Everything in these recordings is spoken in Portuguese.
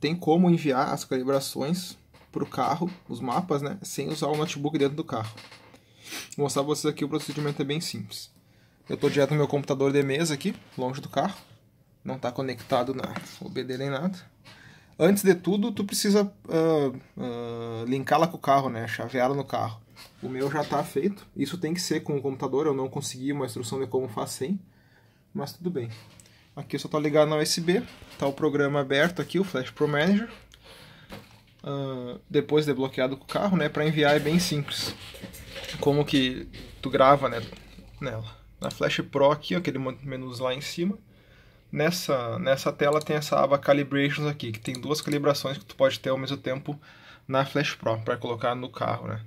Tem como enviar as calibrações para o carro, os mapas, né, sem usar o notebook dentro do carro. Vou mostrar para vocês aqui o procedimento é bem simples. Eu estou direto no meu computador de mesa aqui, longe do carro. Não está conectado na OBD nem nada. Antes de tudo, tu precisa uh, ah, uh, ah, linká-la com o carro, né? Chaveá-la no carro. O meu já está feito. Isso tem que ser com o computador. Eu não consegui uma instrução de como faz sem. Mas tudo bem. Aqui só tá ligado na USB, tá o programa aberto aqui, o Flash Pro Manager. Uh, depois desbloqueado com o carro, né, para enviar é bem simples. Como que tu grava, né, nela. Na Flash Pro aqui, monte aquele menus lá em cima. Nessa, nessa tela tem essa aba Calibrations aqui, que tem duas calibrações que tu pode ter ao mesmo tempo na Flash Pro para colocar no carro, né?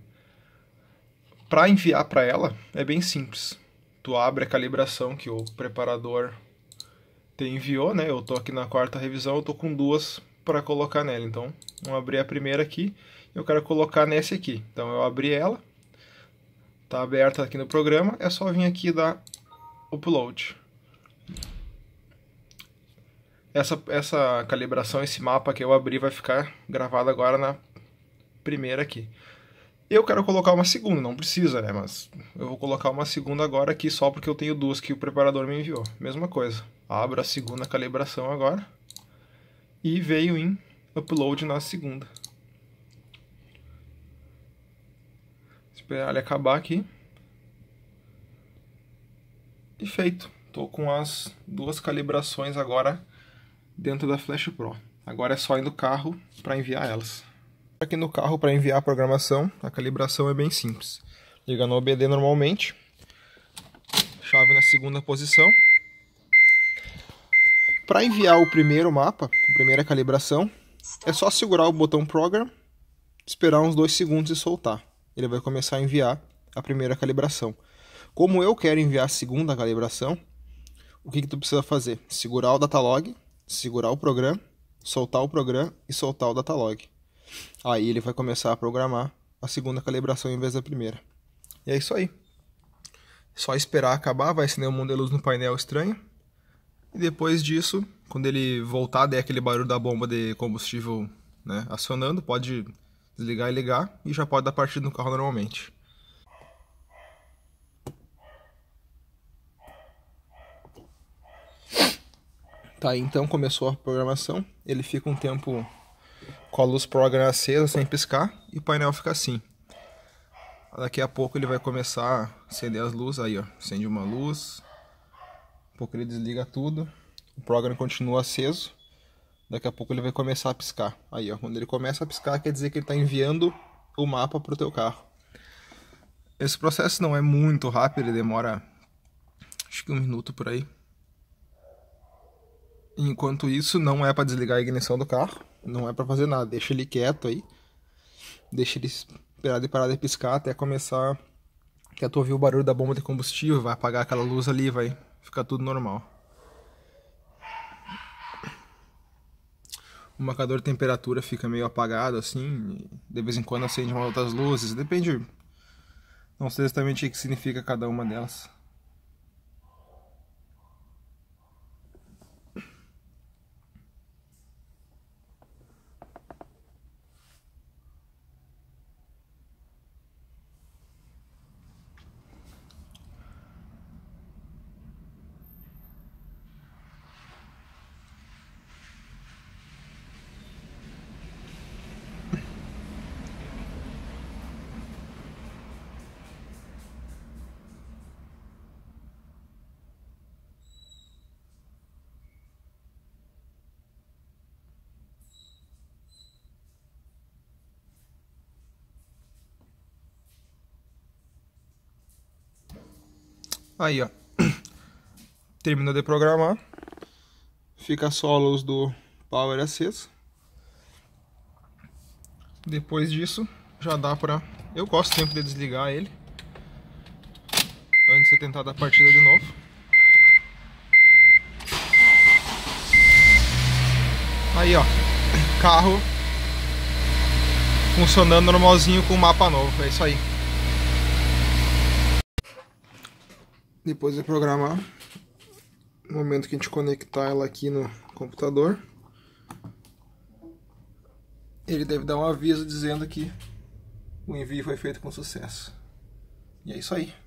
Para enviar para ela é bem simples. Tu abre a calibração que o preparador te enviou, né? Eu tô aqui na quarta revisão, eu tô com duas para colocar nela. Então, vou abrir a primeira aqui, eu quero colocar nessa aqui. Então, eu abri ela, tá aberta aqui no programa, é só vir aqui dar upload. Essa, essa calibração, esse mapa que eu abri vai ficar gravado agora na primeira aqui. Eu quero colocar uma segunda, não precisa, né? Mas eu vou colocar uma segunda agora aqui só porque eu tenho duas que o preparador me enviou. Mesma coisa. Abro a segunda calibração agora. E veio em upload na segunda. Esperar ele acabar aqui. E feito. Estou com as duas calibrações agora dentro da Flash Pro. Agora é só ir no carro para enviar elas. Aqui no carro para enviar a programação, a calibração é bem simples. Liga no OBD normalmente, chave na segunda posição, para enviar o primeiro mapa, a primeira calibração, é só segurar o botão Program, esperar uns dois segundos e soltar. Ele vai começar a enviar a primeira calibração. Como eu quero enviar a segunda calibração, o que, que tu precisa fazer? Segurar o datalog, segurar o programa, soltar o programa e soltar o datalog. Aí ele vai começar a programar a segunda calibração em vez da primeira. E é isso aí. Só esperar acabar, vai acender um mundo de luz no painel estranho. E depois disso, quando ele voltar, der aquele barulho da bomba de combustível né, acionando, pode desligar e ligar e já pode dar partida no carro normalmente. Tá, então começou a programação. Ele fica um tempo com a luz programada acesa, sem piscar, e o painel fica assim. Daqui a pouco ele vai começar a acender as luzes, aí ó, acende uma luz, pouco ele desliga tudo, o programa continua aceso. Daqui a pouco ele vai começar a piscar. Aí, ó, quando ele começa a piscar, quer dizer que ele está enviando o mapa para o teu carro. Esse processo não é muito rápido, ele demora acho que um minuto por aí. Enquanto isso, não é para desligar a ignição do carro, não é para fazer nada, deixa ele quieto aí, deixa ele esperar de parar de piscar até começar que a tua ouvir o barulho da bomba de combustível, vai apagar aquela luz ali, vai ficar tudo normal. O marcador de temperatura fica meio apagado assim, de vez em quando acende umas outras luzes, depende. Não sei exatamente o que significa cada uma delas. Aí, ó. Terminou de programar. Fica só a luz do power acesa. Depois disso, já dá pra... Eu gosto sempre de desligar ele. Antes de tentar dar partida de novo. Aí, ó. Carro funcionando normalzinho com o mapa novo. É isso aí. Depois de programar, no momento que a gente conectar ela aqui no computador, ele deve dar um aviso dizendo que o envio foi feito com sucesso. E é isso aí.